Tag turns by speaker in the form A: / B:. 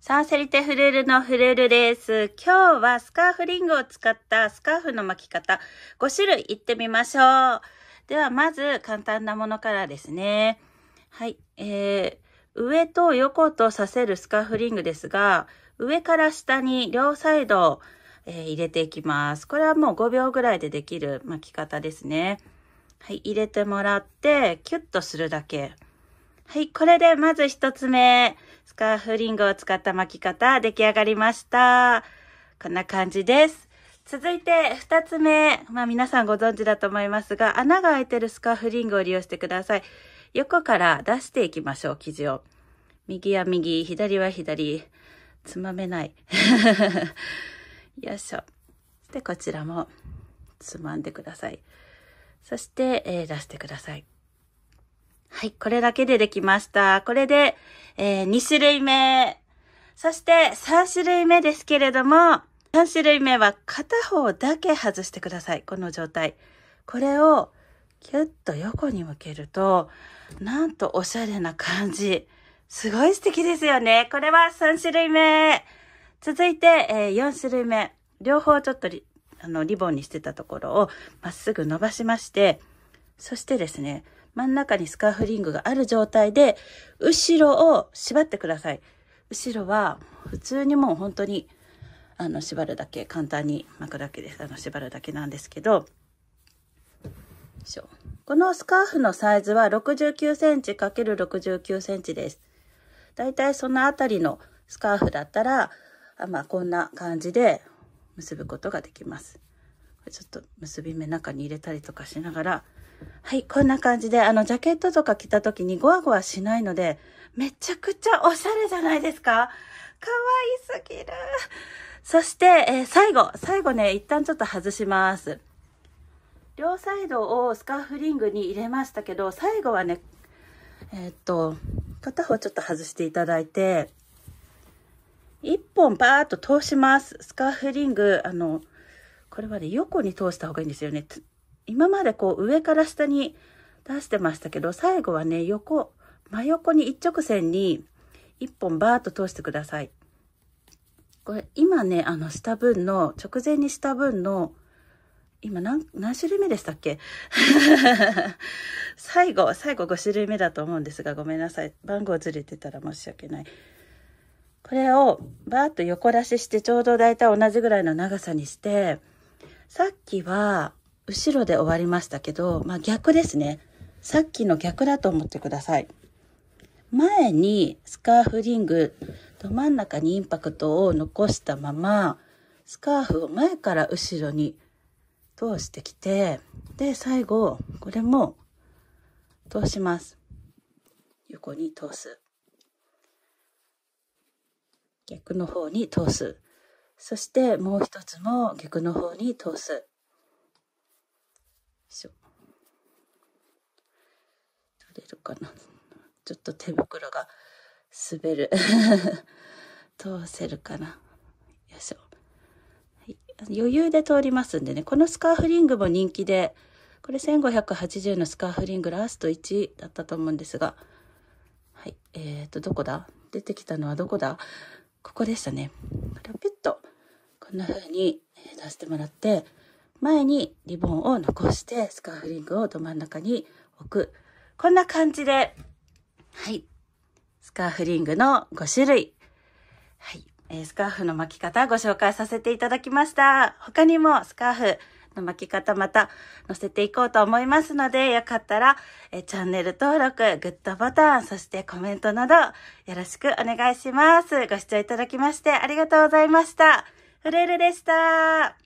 A: サーセリテフルールのフルールです。今日はスカーフリングを使ったスカーフの巻き方5種類いってみましょう。ではまず簡単なものからですね。はい。えー、上と横とさせるスカーフリングですが、上から下に両サイド、えー、入れていきます。これはもう5秒ぐらいでできる巻き方ですね。はい。入れてもらって、キュッとするだけ。はい。これでまず1つ目。スカーフリングを使った巻き方、出来上がりました。こんな感じです。続いて、二つ目。まあ皆さんご存知だと思いますが、穴が開いてるスカーフリングを利用してください。横から出していきましょう、生地を。右は右、左は左。つまめない。よいしょ。で、こちらもつまんでください。そして、えー、出してください。はい、これだけでできました。これで、えー、2種類目。そして、3種類目ですけれども、3種類目は片方だけ外してください。この状態。これを、キュッと横に向けると、なんとおしゃれな感じ。すごい素敵ですよね。これは3種類目。続いて、えー、4種類目。両方ちょっとリあのリボンにしてたところをまっすぐ伸ばしまして、そしてですね、真ん中にスカーフリングがある状態で、後ろを縛ってください。後ろは、普通にもう本当に、あの、縛るだけ、簡単に巻くだけです。あの、縛るだけなんですけど、このスカーフのサイズは69センチ ×69 センチです。だいたいそのあたりのスカーフだったら、まあ、こんな感じで結ぶことができます。ちょっと結び目中に入れたりとかしながらはい、こんな感じで、あの、ジャケットとか着た時にゴワゴワしないので、めちゃくちゃおしゃれじゃないですか可愛すぎる。そして、えー、最後、最後ね、一旦ちょっと外します。両サイドをスカーフリングに入れましたけど、最後はね、えー、っと、片方ちょっと外していただいて、一本パーッと通します。スカーフリング、あの、これはね、横に通した方がいいんですよね。今までこう上から下に出してましたけど、最後はね、横、真横に一直線に1本バーッと通してください。これ今ね、あの下分の、直前にした分の、今何、何種類目でしたっけ 最後、最後5種類目だと思うんですが、ごめんなさい。番号ずれてたら申し訳ない。これをバーッと横出ししてちょうど大体同じぐらいの長さにして、さっきは後ろで終わりましたけど、まあ、逆ですね。さっきの逆だと思ってください。前にスカーフリング、ど真ん中にインパクトを残したまま、スカーフを前から後ろに通してきて、で、最後、これも通します。横に通す。逆の方に通す。そしてもう一つも逆の方に通す。しょ取れるかなちょっと手袋が滑る 通せるかなよいしょ、はい、余裕で通りますんでねこのスカーフリングも人気でこれ1580のスカーフリングラスト1だったと思うんですがはいえーとどこだ出てきたのはどこだここでしたねこれをピュッとこんな風に出してもらって前にリボンを残してスカーフリングをど真ん中に置く。こんな感じで、はい。スカーフリングの5種類。はい。えー、スカーフの巻き方ご紹介させていただきました。他にもスカーフの巻き方また載せていこうと思いますので、よかったら、えー、チャンネル登録、グッドボタン、そしてコメントなどよろしくお願いします。ご視聴いただきましてありがとうございました。フレールでした。